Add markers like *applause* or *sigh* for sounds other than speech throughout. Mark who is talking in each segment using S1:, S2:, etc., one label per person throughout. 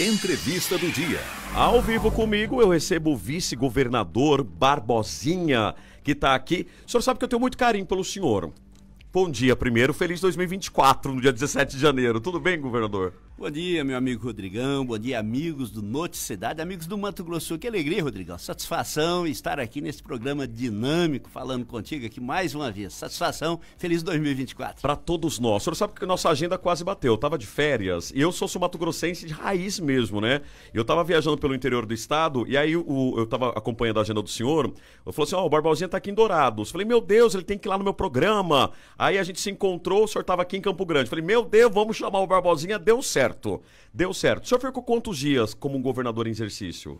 S1: Entrevista do dia. Ao vivo comigo eu recebo o vice-governador Barbosinha, que está aqui. O senhor sabe que eu tenho muito carinho pelo senhor. Bom dia primeiro,
S2: feliz 2024, no dia 17 de janeiro. Tudo bem, governador? Bom dia, meu amigo Rodrigão. Bom dia, amigos do Noticidade, amigos do Mato Grosso. Que alegria, Rodrigão. Satisfação estar aqui nesse programa dinâmico, falando contigo aqui mais uma vez. Satisfação. Feliz 2024. Para todos nós. O senhor sabe que nossa agenda quase bateu. Eu tava de férias e eu sou mato grossense de raiz
S1: mesmo, né? Eu tava viajando pelo interior do estado e aí o, eu tava acompanhando a agenda do senhor. Eu falei assim: Ó, oh, o Barbalzinho tá aqui em Dourados. Eu falei: Meu Deus, ele tem que ir lá no meu programa. Aí a gente se encontrou, o senhor tava aqui em Campo Grande. Eu falei: Meu Deus, vamos chamar o Barbalzinha. Deu certo certo. Deu certo. O senhor ficou
S2: quantos dias como governador em exercício?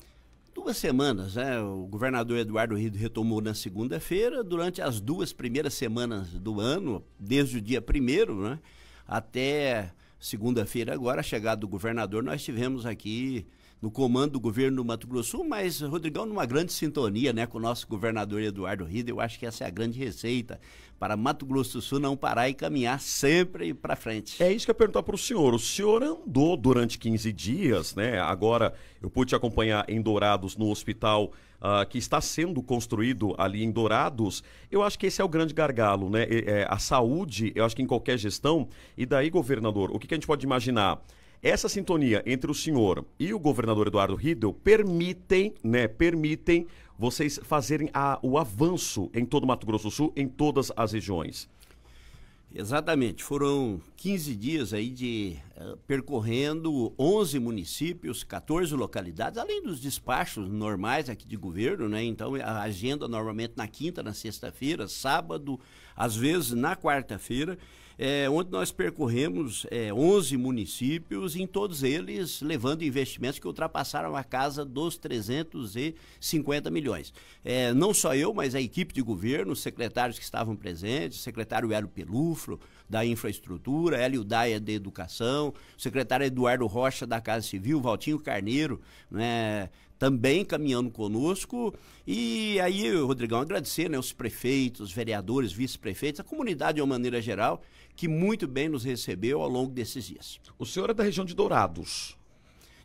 S2: duas semanas, né? O governador Eduardo Rido retomou na segunda-feira, durante as duas primeiras semanas do ano, desde o dia primeiro, né? Até segunda-feira agora, a chegada do governador, nós tivemos aqui no comando do governo do Mato Grosso Sul, mas Rodrigão numa grande sintonia né, com o nosso governador Eduardo Rida, eu acho que essa é a grande receita para Mato Grosso do Sul não parar e caminhar sempre para frente. É isso que eu ia perguntar para o senhor. O senhor andou durante 15 dias,
S1: né? Agora eu pude te acompanhar em Dourados no hospital uh, que está sendo construído ali em Dourados. Eu acho que esse é o grande gargalo, né? É, é, a saúde, eu acho que em qualquer gestão. E daí, governador, o que, que a gente pode imaginar? Essa sintonia entre o senhor e o governador Eduardo Riedel permitem, né, permitem vocês fazerem
S2: a, o avanço em todo o Mato Grosso do Sul, em todas as regiões. Exatamente, foram 15 dias aí de uh, percorrendo 11 municípios, 14 localidades, além dos despachos normais aqui de governo, né? Então a agenda normalmente na quinta, na sexta-feira, sábado, às vezes na quarta-feira é, onde nós percorremos é, 11 municípios, em todos eles levando investimentos que ultrapassaram a casa dos 350 milhões. É, não só eu, mas a equipe de governo, os secretários que estavam presentes, o secretário Hélio Pelufro, da Infraestrutura, Hélio Daia, da Educação, o secretário Eduardo Rocha, da Casa Civil, Valtinho Carneiro, né? também caminhando conosco. E aí, Rodrigão, agradecer né, os prefeitos, vereadores, vice-prefeitos, a comunidade de uma maneira geral, que muito bem nos recebeu ao longo desses dias. O senhor é da região de Dourados.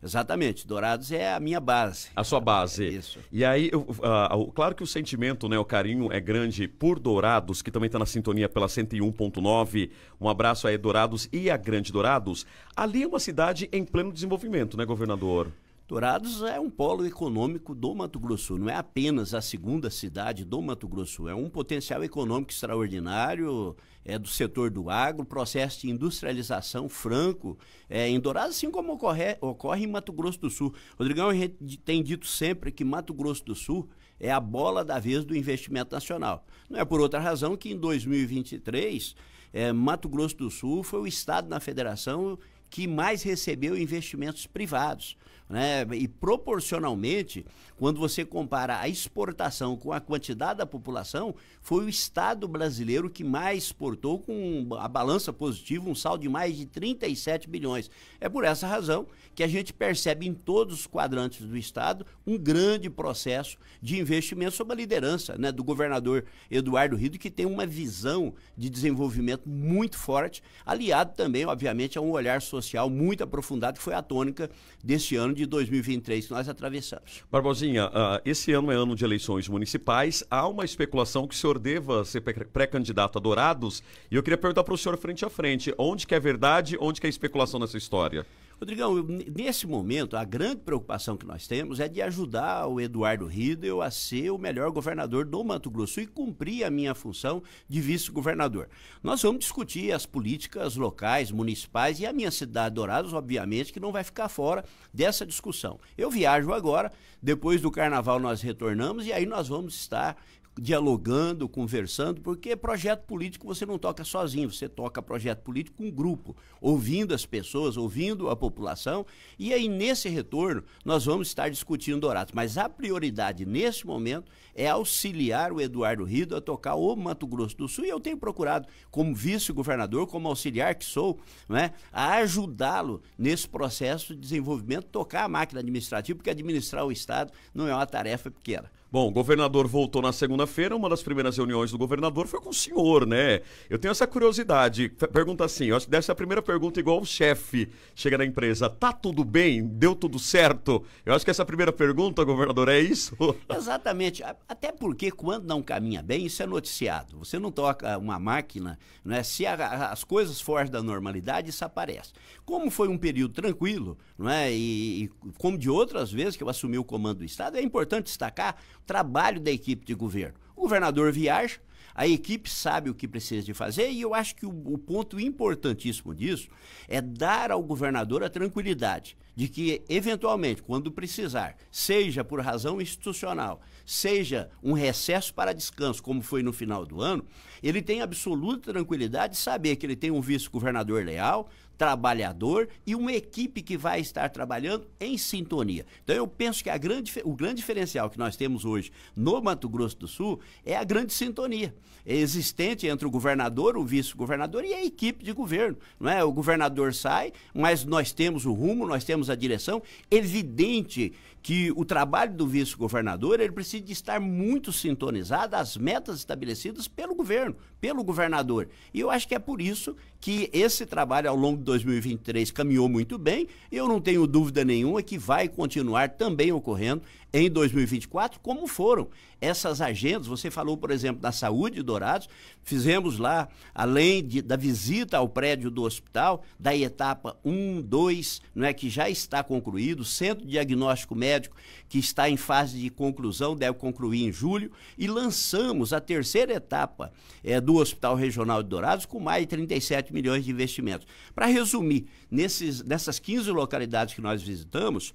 S2: Exatamente, Dourados é a minha base. A sua base. É isso. E aí, eu, uh, claro que o
S1: sentimento, né, o carinho é grande por Dourados, que também está na sintonia pela 101.9. Um abraço aí, Dourados e a Grande Dourados. Ali é uma cidade em pleno desenvolvimento, né,
S2: governador? Dourados é um polo econômico do Mato Grosso, não é apenas a segunda cidade do Mato Grosso, é um potencial econômico extraordinário, é do setor do agro, processo de industrialização franco é, em Dourados, assim como ocorre, ocorre em Mato Grosso do Sul. Rodrigão, a gente tem dito sempre que Mato Grosso do Sul é a bola da vez do investimento nacional. Não é por outra razão que em 2023, é, Mato Grosso do Sul foi o estado na federação que mais recebeu investimentos privados. Né? E proporcionalmente, quando você compara a exportação com a quantidade da população, foi o Estado brasileiro que mais exportou com a balança positiva, um saldo de mais de 37 bilhões. É por essa razão que a gente percebe em todos os quadrantes do Estado um grande processo de investimento sob a liderança né, do governador Eduardo Rido, que tem uma visão de desenvolvimento muito forte, aliado também, obviamente, a um olhar social muito aprofundado, que foi a tônica deste ano de de 2023 que nós atravessamos.
S1: Barbosinha, uh, esse ano é ano de eleições municipais. Há uma especulação que o senhor deva ser pré-candidato a Dourados. E eu queria perguntar para o senhor
S2: frente a frente, onde que é verdade, onde que é especulação nessa história? Rodrigão, nesse momento, a grande preocupação que nós temos é de ajudar o Eduardo Riedel a ser o melhor governador do Mato Grosso e cumprir a minha função de vice-governador. Nós vamos discutir as políticas locais, municipais e a minha cidade Dourados, obviamente, que não vai ficar fora dessa discussão. Eu viajo agora, depois do carnaval nós retornamos e aí nós vamos estar dialogando, conversando, porque projeto político você não toca sozinho, você toca projeto político com um grupo, ouvindo as pessoas, ouvindo a população, e aí nesse retorno nós vamos estar discutindo Dourados. Mas a prioridade nesse momento é auxiliar o Eduardo Rido a tocar o Mato Grosso do Sul. E eu tenho procurado, como vice-governador, como auxiliar que sou, né, a ajudá-lo nesse processo de desenvolvimento, tocar a máquina administrativa, porque administrar o Estado não é uma tarefa pequena. Bom, o governador voltou
S1: na segunda-feira. Uma das primeiras reuniões do governador foi com o senhor, né? Eu tenho essa curiosidade. Pergunta assim: eu acho que deve ser a primeira pergunta, igual o chefe chega na empresa. Tá tudo bem? Deu
S2: tudo certo? Eu acho que essa primeira pergunta, governador, é isso? *laughs* Exatamente. Até porque quando não caminha bem, isso é noticiado. Você não toca uma máquina, né? se a, as coisas forem da normalidade, isso aparece. Como foi um período tranquilo, não é? e, e como de outras vezes que eu assumi o comando do Estado, é importante destacar o trabalho da equipe de governo. O governador viaja, a equipe sabe o que precisa de fazer e eu acho que o, o ponto importantíssimo disso é dar ao governador a tranquilidade de que, eventualmente, quando precisar, seja por razão institucional, seja um recesso para descanso, como foi no final do ano, ele tem absoluta tranquilidade de saber que ele tem um vice-governador leal, trabalhador e uma equipe que vai estar trabalhando em sintonia. Então eu penso que a grande, o grande diferencial que nós temos hoje no Mato Grosso do Sul é a grande sintonia existente entre o governador, o vice-governador e a equipe de governo. Não é? O governador sai, mas nós temos o rumo, nós temos a direção. Evidente que o trabalho do vice-governador ele precisa estar muito sintonizado às metas estabelecidas pelo governo, pelo governador. E eu acho que é por isso que esse trabalho ao longo de 2023 caminhou muito bem e eu não tenho dúvida nenhuma que vai continuar também ocorrendo em 2024, como foram essas agendas. Você falou, por exemplo, da saúde de Dourados, fizemos lá, além de, da visita ao prédio do hospital, da etapa 1, 2, é que já está concluído, centro de diagnóstico médico, que está em fase de conclusão, deve concluir em julho, e lançamos a terceira etapa é, do Hospital Regional de Dourados, com mais de 37 milhões de investimentos. Para resumir, nesses, nessas 15 localidades que nós visitamos,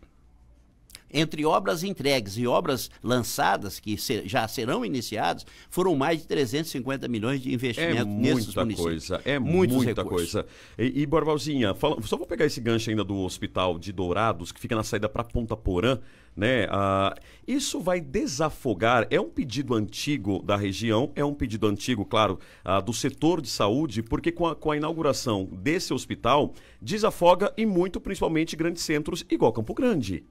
S2: entre obras entregues e obras lançadas, que ser, já serão iniciadas, foram mais de 350 milhões de investimentos é nesses municípios. Coisa, é Muitos muita
S1: recursos. coisa. E, e Borvalzinha, fala, só vou pegar esse gancho ainda do hospital de Dourados, que fica na saída para Ponta Porã, né? Ah, isso vai desafogar, é um pedido antigo da região, é um pedido antigo, claro, ah, do setor de saúde, porque com a, com a inauguração desse hospital, desafoga e muito, principalmente, grandes centros igual Campo
S2: Grande.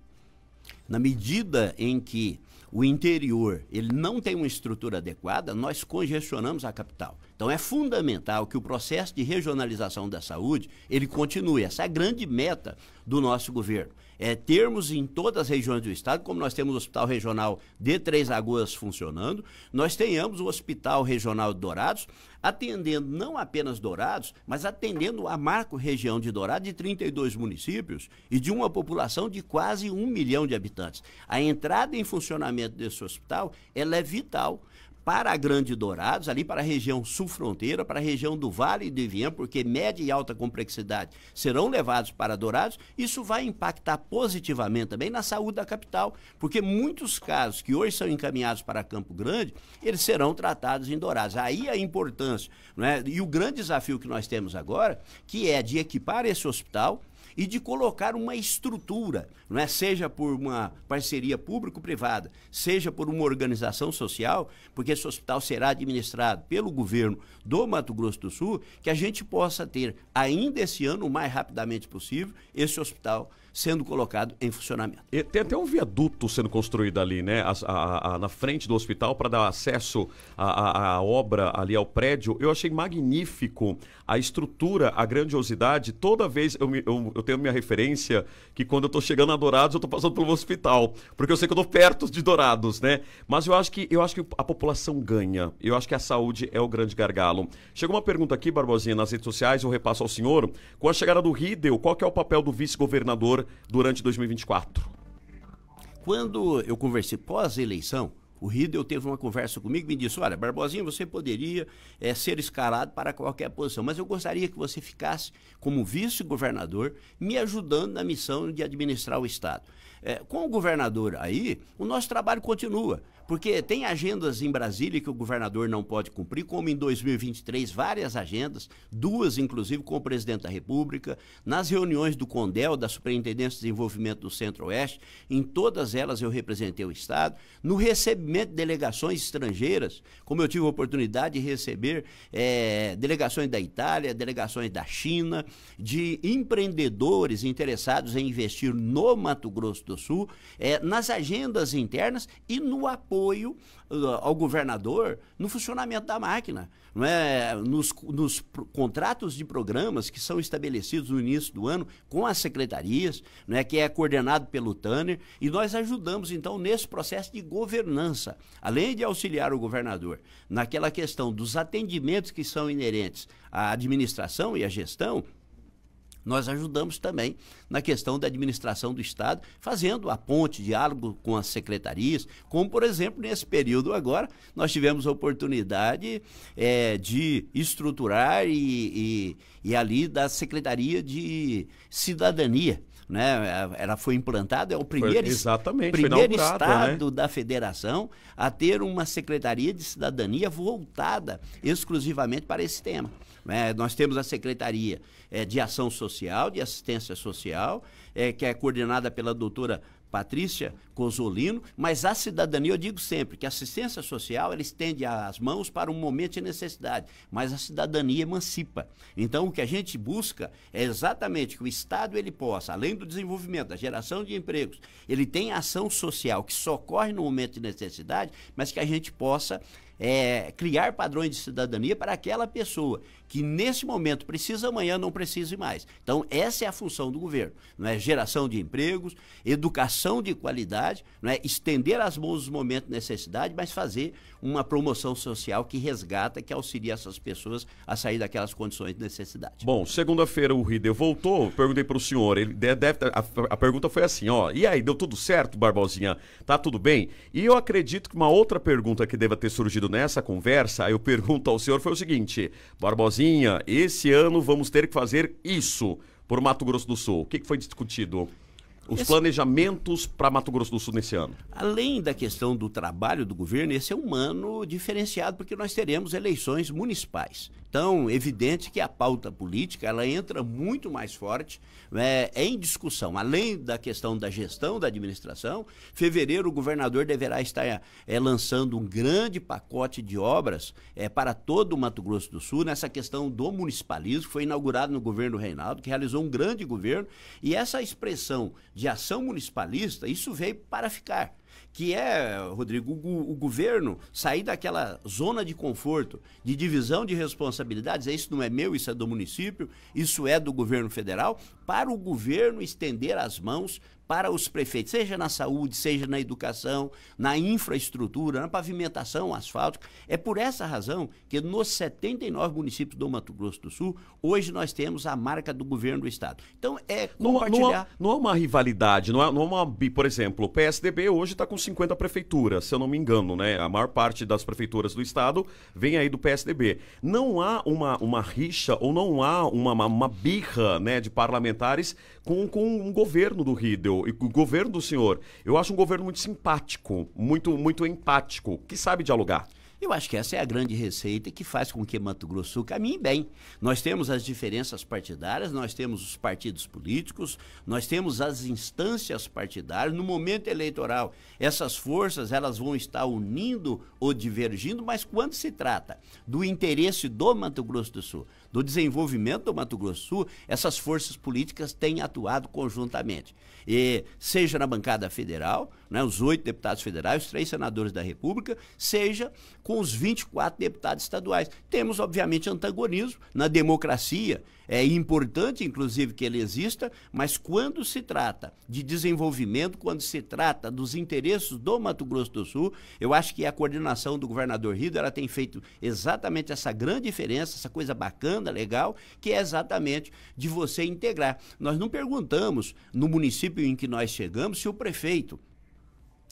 S2: Na medida em que o interior ele não tem uma estrutura adequada, nós congestionamos a capital. Então é fundamental que o processo de regionalização da saúde ele continue. Essa é a grande meta do nosso governo é, termos em todas as regiões do estado, como nós temos o Hospital Regional de Três Lagoas funcionando, nós tenhamos o Hospital Regional de Dourados, atendendo não apenas Dourados, mas atendendo a marco região de Dourados de 32 municípios e de uma população de quase um milhão de habitantes. A entrada em funcionamento desse hospital ela é vital para a Grande Dourados, ali para a região sul fronteira, para a região do Vale do Ivian, porque média e alta complexidade serão levados para Dourados, isso vai impactar positivamente também na saúde da capital, porque muitos casos que hoje são encaminhados para Campo Grande, eles serão tratados em Dourados. Aí a importância, é? e o grande desafio que nós temos agora, que é de equipar esse hospital e de colocar uma estrutura, não é? seja por uma parceria público-privada, seja por uma organização social, porque esse hospital será administrado pelo governo do Mato Grosso do Sul, que a gente possa ter ainda esse ano, o mais rapidamente possível, esse hospital sendo colocado em funcionamento. E tem até um viaduto
S1: sendo construído ali, né? A, a, a, na frente do hospital para dar acesso à obra ali ao prédio. Eu achei magnífico a estrutura, a grandiosidade. Toda vez eu, me, eu, eu tenho minha referência que quando eu estou chegando a Dourados, eu estou passando pelo hospital. Porque eu sei que eu estou perto de Dourados, né? Mas eu acho que eu acho que a população ganha. Eu acho que a saúde é o grande gargalo. Chegou uma pergunta aqui, Barbosinha, nas redes sociais, eu repasso ao senhor. Com a chegada do Riedel, qual é o papel do vice-governador durante 2024?
S2: Quando eu conversei pós-eleição, o Riddle teve uma conversa comigo e me disse: Olha, Barbosinha, você poderia é, ser escalado para qualquer posição, mas eu gostaria que você ficasse como vice-governador, me ajudando na missão de administrar o Estado. É, com o governador aí, o nosso trabalho continua. Porque tem agendas em Brasília que o governador não pode cumprir, como em 2023, várias agendas, duas inclusive com o presidente da República, nas reuniões do CONDEL, da Superintendência de Desenvolvimento do Centro-Oeste, em todas elas eu representei o Estado, no recebimento de delegações estrangeiras, como eu tive a oportunidade de receber é, delegações da Itália, delegações da China, de empreendedores interessados em investir no Mato Grosso do Sul, é, nas agendas internas e no apoio apoio ah, ao governador no funcionamento da máquina. Não é? nos, nos contratos de programas que são estabelecidos no início do ano com as secretarias, não é? que é coordenado pelo Tanner, e nós ajudamos, então, nesse processo de governança, além de auxiliar o governador naquela questão dos atendimentos que são inerentes à administração e à gestão, nós ajudamos também na questão da administração do Estado, fazendo a ponte, diálogo com as secretarias, como, por exemplo, nesse período agora, nós tivemos a oportunidade é, de estruturar e, e, e ali da Secretaria de Cidadania, né? Ela foi implantada, é o primeiro, exatamente, primeiro né? estado né? da federação a ter uma secretaria de cidadania voltada exclusivamente para esse tema. É, nós temos a Secretaria é, de Ação Social, de Assistência Social, é, que é coordenada pela doutora Patrícia Cosolino, mas a cidadania, eu digo sempre que a assistência social ela estende as mãos para um momento de necessidade, mas a cidadania emancipa. Então, o que a gente busca é exatamente que o Estado ele possa, além do desenvolvimento, da geração de empregos, ele tem ação social que socorre no momento de necessidade, mas que a gente possa é, criar padrões de cidadania para aquela pessoa que nesse momento precisa, amanhã não precise mais. Então, essa é a função do governo: não é? geração de empregos, educação de qualidade, não é? estender as mãos nos momentos de necessidade, mas fazer uma promoção social que resgata, que auxilia essas pessoas a sair daquelas condições de necessidade.
S1: Bom, segunda-feira o Rider voltou, perguntei para o senhor, ele deve, a, a pergunta foi assim: ó, e aí, deu tudo certo, Barbosinha? Tá tudo bem? E eu acredito que uma outra pergunta que deva ter surgido nessa conversa, eu pergunto ao senhor foi o seguinte: Barbosinha, esse ano vamos ter que fazer isso por Mato Grosso do Sul. O que, foi discutido? Os
S2: planejamentos para Mato Grosso do Sul nesse ano? Além da questão do trabalho do governo, esse é um ano diferenciado porque nós teremos eleições municipais. Então, evidente que a pauta política ela entra muito mais forte né, é em discussão. Além da questão da gestão da administração, fevereiro o governador deverá estar é, lançando um grande pacote de obras é, para todo o Mato Grosso do Sul nessa questão do municipalismo, que foi inaugurado no governo Reinaldo, que realizou um grande governo. E essa expressão de ação municipalista, isso veio para ficar que é, Rodrigo, o, o, governo sair daquela zona de conforto, de divisão de responsabilidades, é isso não é meu, isso é do município, isso é do governo federal, para o governo estender as mãos para os prefeitos, seja na saúde, seja na educação, na infraestrutura, na pavimentação, asfalto. É por essa razão que nos 79 municípios do Mato Grosso do Sul, hoje nós temos a marca do governo do Estado. Então, é compartilhar... Não, não, há, não é uma rivalidade, não é não é
S1: uma... Por exemplo, o PSDB hoje está com 50 prefeituras, se eu não me engano, né? A maior parte das prefeituras do Estado vem aí do PSDB. Não há uma, uma rixa ou não há uma, uma, birra né, de parlamentares com, com o um governo do Riedel e o
S2: governo do senhor, eu acho um governo muito simpático, muito, muito empático, que sabe dialogar. Eu acho que essa é a grande receita que faz com que Mato Grosso caminhe bem. Nós temos as diferenças partidárias, nós temos os partidos políticos, nós temos as instâncias partidárias. No momento eleitoral, essas forças elas vão estar unindo ou divergindo, mas quando se trata do interesse do Mato Grosso do Sul, do desenvolvimento do Mato Grosso do Sul, essas forças políticas têm atuado conjuntamente. E, seja na bancada federal, né, os oito deputados federais, os três senadores da República, seja com os 24 deputados estaduais. Temos, obviamente, antagonismo. Na democracia, é importante, inclusive, que ele exista, mas quando se trata de desenvolvimento, quando se trata dos interesses do Mato Grosso do Sul, eu acho que a coordenação do governador Rido ela tem feito exatamente essa grande diferença, essa coisa bacana propaganda legal, que é exatamente de você integrar. Nós não perguntamos no município em que nós chegamos se o prefeito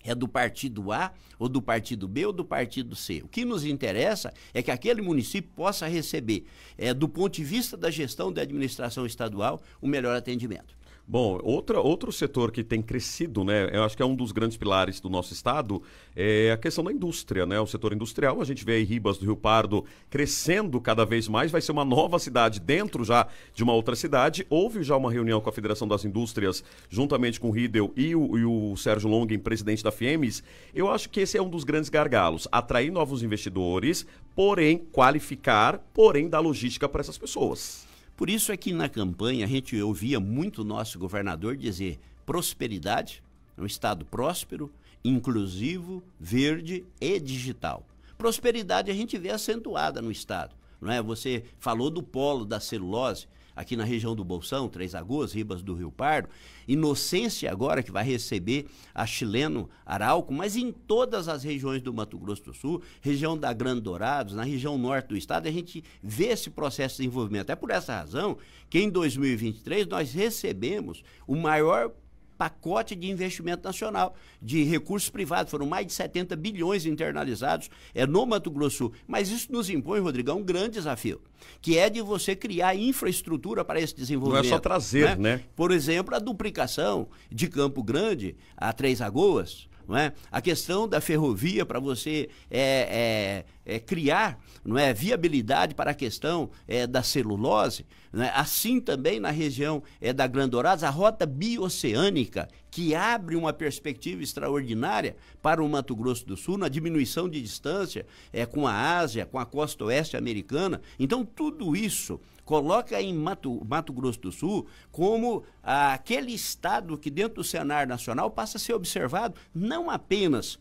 S2: é do partido A, ou do partido B, ou do partido C. O que nos interessa é que aquele município possa receber, é, do ponto de vista da gestão da administração estadual, o melhor atendimento. Bom, outra, outro setor que tem
S1: crescido, né? Eu acho que é um dos grandes pilares do nosso estado, é a questão da indústria, né? O setor industrial, a gente vê aí Ribas do Rio Pardo crescendo cada vez mais, vai ser uma nova cidade dentro já de uma outra cidade. Houve já uma reunião com a Federação das Indústrias, juntamente com o Riedel e o, e o Sérgio Longen, presidente da FIEMES. Eu acho que esse é um dos grandes gargalos, atrair novos
S2: investidores, porém qualificar, porém dar logística para essas pessoas. Por isso é que na campanha a gente ouvia muito nosso governador dizer prosperidade, é um estado próspero, inclusivo, verde e digital. Prosperidade a gente vê acentuada no estado, não é? Você falou do polo da celulose, aqui na região do Bolsão, Três Lagoas, Ribas do Rio Pardo, Inocência agora que vai receber a chileno Arauco, mas em todas as regiões do Mato Grosso do Sul, região da Grande Dourados, na região norte do estado, a gente vê esse processo de desenvolvimento. É por essa razão que em 2023 nós recebemos o maior pacote de investimento nacional, de recursos privados. Foram mais de 70 bilhões internalizados é, no Mato Grosso. Mas isso nos impõe, Rodrigão, um grande desafio, que é de você criar infraestrutura para esse desenvolvimento. Não é só trazer, né? né? Por exemplo, a duplicação de Campo Grande a Três Lagoas. É? A questão da ferrovia para você é, é, é, criar não é, viabilidade para a questão é, da celulose, né? assim também na região é, da Grandorasa, a rota bioceânica, que abre uma perspectiva extraordinária para o Mato Grosso do Sul, na diminuição de distância é, com a Ásia, com a costa oeste americana. Então, tudo isso coloca em Mato, Mato Grosso do Sul como ah, aquele estado que, dentro do cenário nacional, passa a ser observado não apenas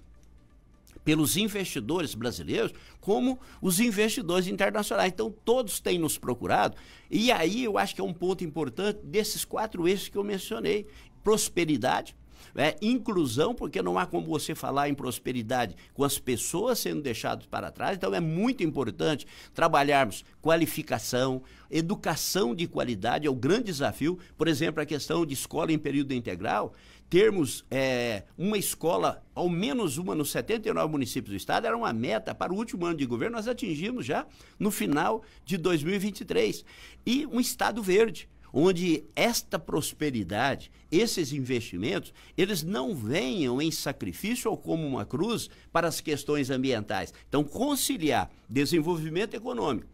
S2: pelos investidores brasileiros como os investidores internacionais. Então, todos têm nos procurado. E aí eu acho que é um ponto importante desses quatro eixos que eu mencionei: prosperidade. É, inclusão, porque não há como você falar em prosperidade com as pessoas sendo deixadas para trás. Então é muito importante trabalharmos qualificação, educação de qualidade, é o grande desafio. Por exemplo, a questão de escola em período integral termos é, uma escola, ao menos uma nos 79 municípios do estado, era uma meta para o último ano de governo, nós atingimos já no final de 2023. E um estado verde, onde esta prosperidade, esses investimentos, eles não venham em sacrifício ou como uma cruz para as questões ambientais. Então, conciliar desenvolvimento econômico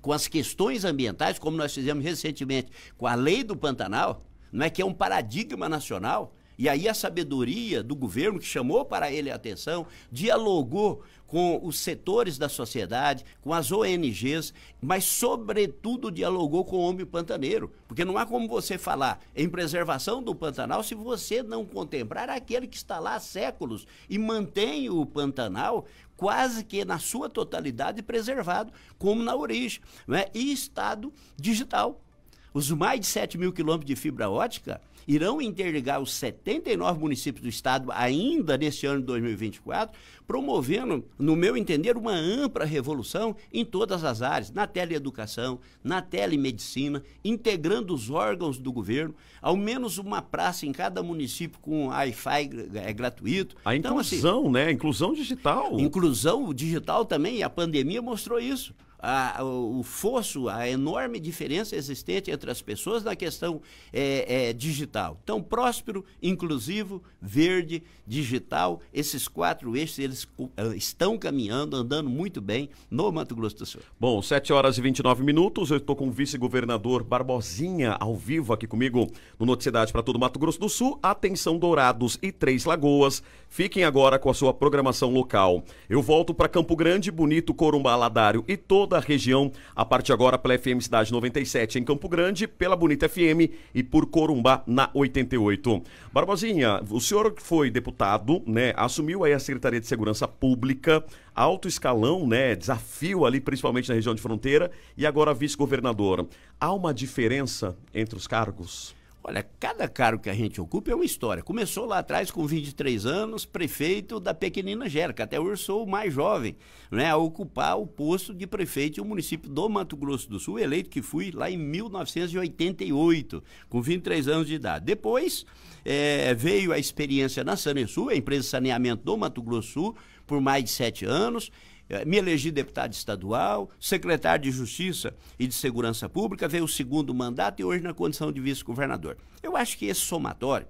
S2: com as questões ambientais, como nós fizemos recentemente com a lei do Pantanal, não é que é um paradigma nacional. E aí a sabedoria do governo, que chamou para ele a atenção, dialogou com os setores da sociedade, com as ONGs, mas, sobretudo, dialogou com o homem pantaneiro. Porque não há como você falar em preservação do Pantanal se você não contemplar aquele que está lá há séculos e mantém o Pantanal quase que na sua totalidade preservado, como na origem. é? E Estado digital. Os mais de 7 mil quilômetros de fibra ótica irão interligar os 79 municípios do estado ainda neste ano de 2024, promovendo, no meu entender, uma ampla revolução em todas as áreas, na teleeducação, na telemedicina, integrando os órgãos do governo, ao menos uma praça em cada município com Wi-Fi é gratuito. A inclusão, então, assim, né? A inclusão digital. Inclusão digital também, a pandemia mostrou isso a, o fosso, a enorme diferença existente entre as pessoas na questão é, é, digital. Então, próspero, inclusivo, verde, digital, esses quatro eixos, eles uh, estão caminhando, andando muito bem no Mato Grosso do Sul.
S1: Bom, 7 horas e 29 minutos, eu estou com o vice-governador Barbosinha ao vivo aqui comigo no Noticidade para todo Mato Grosso do Sul. Atenção Dourados e Três Lagoas, fiquem agora com a sua programação local. Eu volto para Campo Grande, Bonito, Corumbá, Ladário e todo toda a região, a partir agora pela FM Cidade 97 em Campo Grande, pela Bonita FM e por Corumbá na 88. Barbosinha, o senhor foi deputado, né? Assumiu aí a Secretaria de Segurança Pública, alto escalão, né? Desafio ali, principalmente na região de fronteira, e agora vice-governador.
S2: Há uma diferença entre os cargos? Olha, cada cargo que a gente ocupa é uma história. Começou lá atrás com 23 anos, prefeito da pequenina Jérica. Até hoje sou o mais jovem né, a ocupar o posto de prefeito do um município do Mato Grosso do Sul, eleito que fui lá em 1988, com 23 anos de idade. Depois é, veio a experiência na Sanesul, a empresa de saneamento do Mato Grosso do Sul, por mais de sete anos é, me elegi deputado estadual, secretário de Justiça e de Segurança Pública, veio o segundo mandato e hoje na condição de vice-governador. Eu acho que esse somatório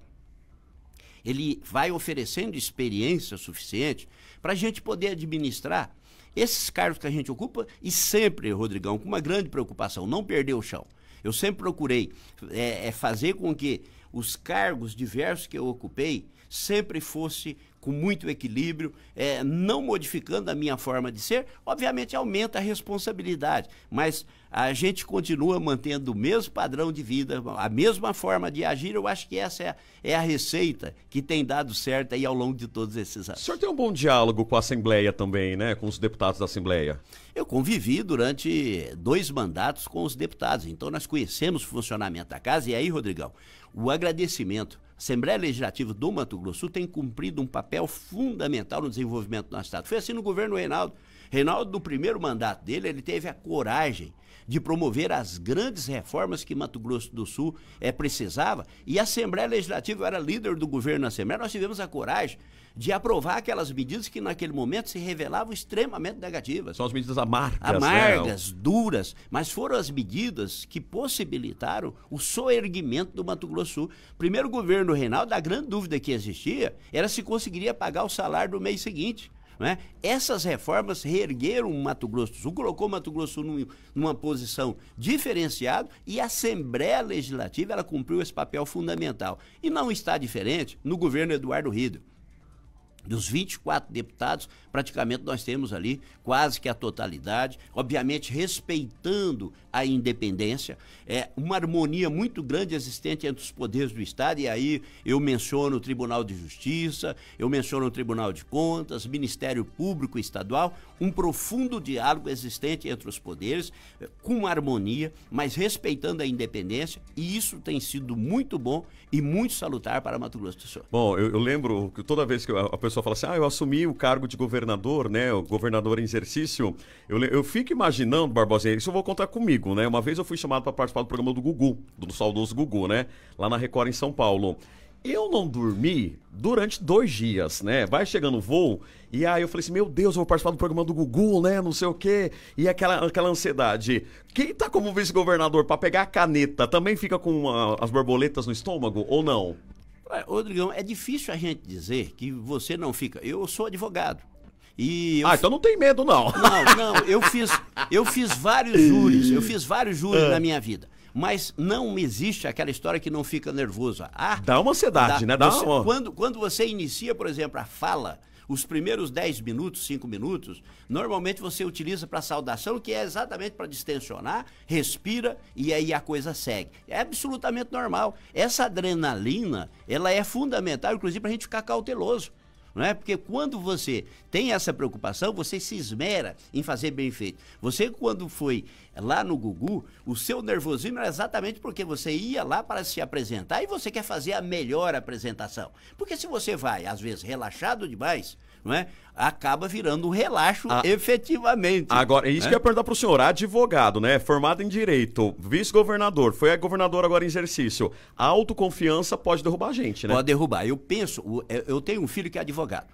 S2: ele vai oferecendo experiência suficiente para a gente poder administrar esses cargos que a gente ocupa e sempre, Rodrigão, com uma grande preocupação, não perder o chão. Eu sempre procurei é, é fazer com que os cargos diversos que eu ocupei sempre fosse com muito equilíbrio, é, não modificando a minha forma de ser, obviamente aumenta a responsabilidade. Mas a gente continua mantendo o mesmo padrão de vida, a mesma forma de agir. Eu acho que essa é a, é a receita que tem dado certo aí ao longo de todos esses anos. O senhor tem um bom diálogo com a Assembleia também, né? Com os deputados da Assembleia. Eu convivi durante dois mandatos com os deputados, então nós conhecemos o funcionamento da casa. E aí, Rodrigão, o agradecimento. A Assembleia Legislativa do Mato Grosso tem cumprido um papel fundamental no desenvolvimento do nosso Estado. Foi assim no governo Reinaldo. Reinaldo, no primeiro mandato dele, ele teve a coragem de promover as grandes reformas que Mato Grosso do Sul é, precisava. E a Assembleia Legislativa era líder do governo na Assembleia. Nós tivemos a coragem de aprovar aquelas medidas que naquele momento se revelavam extremamente negativas. São as medidas amargas. Né, amargas, né? duras, mas foram as medidas que possibilitaram o soerguimento do Mato Grosso do Sul. Primeiro governo Reinaldo, a grande dúvida que existia era se conseguiria pagar o salário do mês seguinte. Né? Essas reformas reergueram o Mato Grosso do Sul, colocou o Mato Grosso do Sul num, numa posição diferenciada e a Assembleia Legislativa ela cumpriu esse papel fundamental. E não está diferente no governo Eduardo Rido. Dos 24 deputados, praticamente nós temos ali quase que a totalidade, obviamente respeitando a independência, é uma harmonia muito grande existente entre os poderes do Estado, e aí eu menciono o Tribunal de Justiça, eu menciono o Tribunal de Contas, Ministério Público Estadual, um profundo diálogo existente entre os poderes, eh, com harmonia, mas respeitando a independência, e isso tem sido muito bom e muito salutar para Mato Grosso do Sul.
S1: Bom, eu, eu lembro que toda vez que a pessoa pessoa fala assim: ah, eu assumi o cargo de governador, né? O governador em exercício. Eu, eu fico imaginando, Barbosinha, isso eu vou contar comigo, né? Uma vez eu fui chamado para participar do programa do Gugu, do saudoso Gugu, né? Lá na Record em São Paulo. Eu não dormi durante dois dias, né? Vai chegando o voo, e aí eu falei assim: Meu Deus, eu vou participar do programa do Gugu, né? Não sei o quê. E aquela, aquela ansiedade. Quem tá como vice-governador para
S2: pegar a caneta também fica com uma, ah, as borboletas no estômago ou não? Rodrigão, é difícil a gente dizer que você não fica. Eu sou advogado. E ah, f... então não tem medo, não. Não, não, eu fiz, eu fiz vários júris, eu fiz vários júris na é. minha vida. Mas não existe aquela história que não fica nervoso. Ah, dá uma ansiedade, dá, né? Dá você, uma... quando, quando você inicia, por exemplo, a fala, os primeiros 10 minutos, 5 minutos, normalmente você utiliza para saudação, que é exatamente para distensionar, respira e aí a coisa segue. É absolutamente normal. Essa adrenalina, ela é fundamental, inclusive, para a gente ficar cauteloso não é? Porque quando você tem essa preocupação, você se esmera em fazer bem feito. Você, quando foi lá no Gugu, o seu nervosismo era exatamente porque você ia lá para se apresentar e você quer fazer a melhor apresentação. Porque se você vai, às vezes, relaxado demais, não é? acaba virando um relaxo ah, efetivamente.
S1: Agora, isso né? que eu ia perguntar para o senhor, advogado, né, formado em direito, vice-governador, foi governador agora em exercício, a autoconfiança pode derrubar a gente, né? Pode derrubar. Eu
S2: penso, é, eu tenho um filho que é advogado.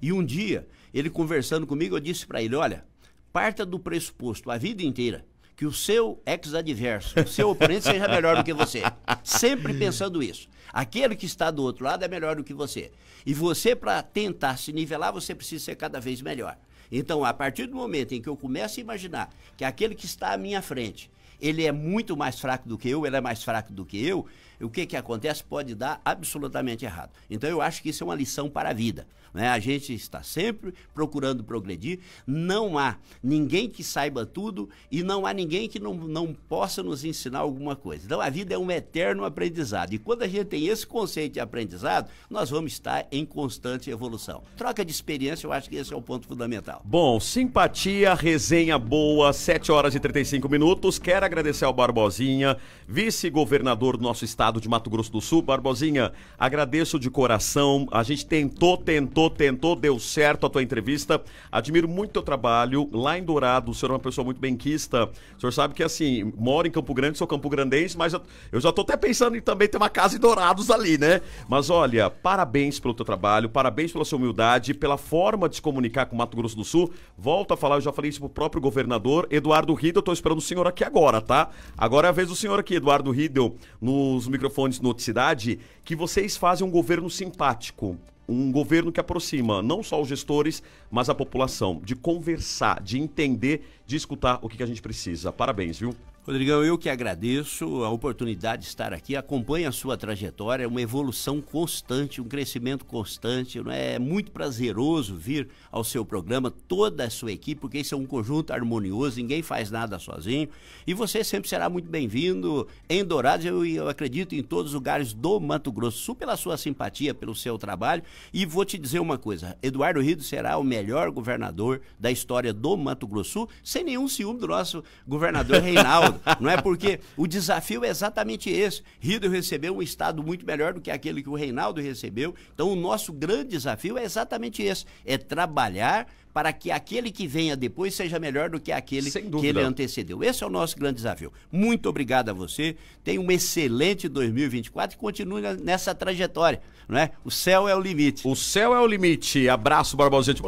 S2: E um dia, ele conversando comigo, eu disse para ele, olha, parta do pressuposto a vida inteira que o seu ex-adverso, o seu oponente seja melhor do que você. Sempre pensando isso. Aquele que está do outro lado é melhor do que você. E você, para tentar se nivelar, você precisa ser cada vez melhor. Então, a partir do momento em que eu começo a imaginar que aquele que está à minha frente, ele é muito mais fraco do que eu, ele é mais fraco do que eu, o que, que acontece pode dar absolutamente errado. Então, eu acho que isso é uma lição para a vida. Né? A gente está sempre procurando progredir. Não há ninguém que saiba tudo e não há ninguém que não, não possa nos ensinar alguma coisa. Então, a vida é um eterno aprendizado. E quando a gente tem esse conceito de aprendizado, nós vamos estar em constante evolução. Troca de experiência, eu acho que esse é o ponto fundamental.
S1: Bom, simpatia, resenha boa, 7 horas e 35 minutos. Quero agradecer ao Barbosinha, vice-governador do nosso estado estado de Mato Grosso do Sul. Barbosinha, agradeço de coração. A gente tentou, tentou, tentou, deu certo a tua entrevista. Admiro muito o teu trabalho lá em Dourado. O senhor é uma pessoa muito benquista. O senhor sabe que, assim, mora em Campo Grande, sou campo grandense, mas eu já tô até pensando em também ter uma casa em Dourados ali, né? Mas olha, parabéns pelo teu trabalho, parabéns pela sua humildade, pela forma de se comunicar com o Mato Grosso do Sul. Volto a falar, eu já falei isso pro próprio governador, Eduardo Riddle. Eu tô esperando o senhor aqui agora, tá? Agora é a vez do senhor aqui, Eduardo Riddle, nos microfones Noticidade que vocês fazem um governo simpático. Um governo que aproxima não só os gestores, mas a população, de
S2: conversar, de entender, de escutar o que, que a gente precisa. Parabéns, viu? Rodrigão, eu que agradeço a oportunidade de estar aqui. Acompanhe a sua trajetória, é uma evolução constante, um crescimento constante. Não é? é muito prazeroso vir ao seu programa, toda a sua equipe, porque isso é um conjunto harmonioso, ninguém faz nada sozinho. E você sempre será muito bem-vindo em Dourados, eu, eu acredito, em todos os lugares do Mato Grosso Sul, pela sua simpatia, pelo seu trabalho. E vou te dizer uma coisa: Eduardo Rido será o melhor governador da história do Mato Grosso Sul, sem nenhum ciúme do nosso governador Reinaldo. *laughs* Não é porque o desafio é exatamente esse. Rido recebeu um Estado muito melhor do que aquele que o Reinaldo recebeu. Então, o nosso grande desafio é exatamente esse: é trabalhar para que aquele que venha depois seja melhor do que aquele que ele antecedeu. Esse é o nosso grande desafio. Muito obrigado a você. Tenha um excelente 2024 e continue nessa trajetória. Não é? O céu é o limite. O céu é o limite. Abraço, Barbosa.